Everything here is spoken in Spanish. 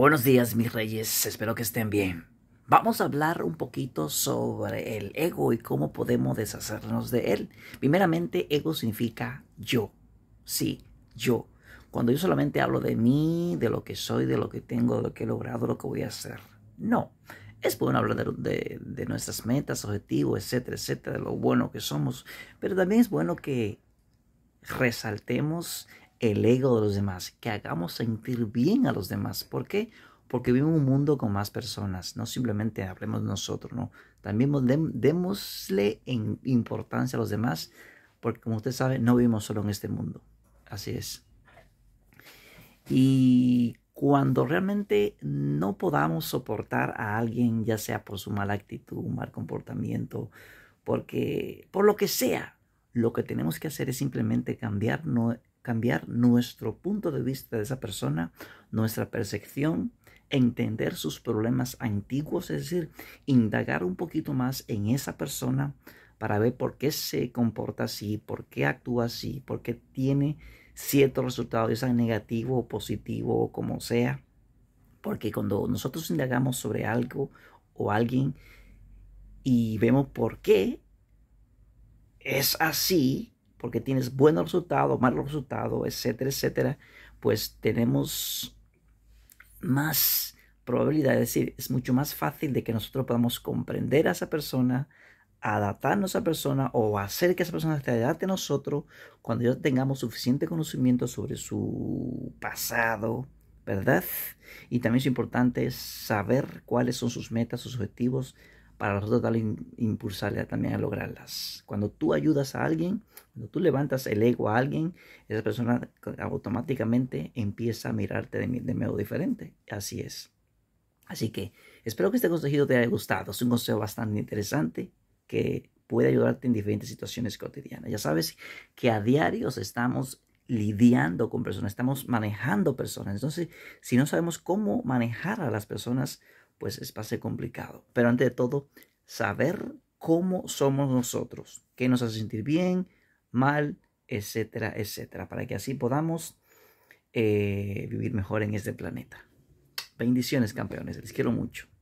Buenos días, mis reyes, espero que estén bien. Vamos a hablar un poquito sobre el ego y cómo podemos deshacernos de él. Primeramente, ego significa yo. Sí, yo. Cuando yo solamente hablo de mí, de lo que soy, de lo que tengo, de lo que he logrado, de lo que voy a hacer. No. Es bueno hablar de, de nuestras metas, objetivos, etcétera, etcétera, de lo bueno que somos. Pero también es bueno que resaltemos el ego de los demás, que hagamos sentir bien a los demás. ¿Por qué? Porque vivimos un mundo con más personas, no simplemente hablemos nosotros, no. También démosle importancia a los demás, porque como usted sabe, no vivimos solo en este mundo. Así es. Y cuando realmente no podamos soportar a alguien, ya sea por su mala actitud, mal comportamiento, porque por lo que sea, lo que tenemos que hacer es simplemente cambiar no, cambiar nuestro punto de vista de esa persona, nuestra percepción, entender sus problemas antiguos, es decir, indagar un poquito más en esa persona para ver por qué se comporta así, por qué actúa así, por qué tiene cierto resultados, ya sea negativo o positivo o como sea. Porque cuando nosotros indagamos sobre algo o alguien y vemos por qué es así, porque tienes buen resultado malos resultado etcétera, etcétera, pues tenemos más probabilidad, es decir, es mucho más fácil de que nosotros podamos comprender a esa persona, adaptarnos a esa persona o hacer que esa persona se adapte a nosotros cuando ya tengamos suficiente conocimiento sobre su pasado, ¿verdad? Y también es importante saber cuáles son sus metas, sus objetivos, para nosotros darle, impulsarle también a lograrlas. Cuando tú ayudas a alguien, cuando tú levantas el ego a alguien, esa persona automáticamente empieza a mirarte de, de modo diferente. Así es. Así que espero que este consejo te haya gustado. Es un consejo bastante interesante que puede ayudarte en diferentes situaciones cotidianas. Ya sabes que a diarios estamos lidiando con personas, estamos manejando personas. Entonces, si no sabemos cómo manejar a las personas, pues es, bastante complicado. Pero ante todo, saber cómo somos nosotros, qué nos hace sentir bien, mal, etcétera, etcétera, para que así podamos eh, vivir mejor en este planeta. Bendiciones, campeones, les quiero mucho.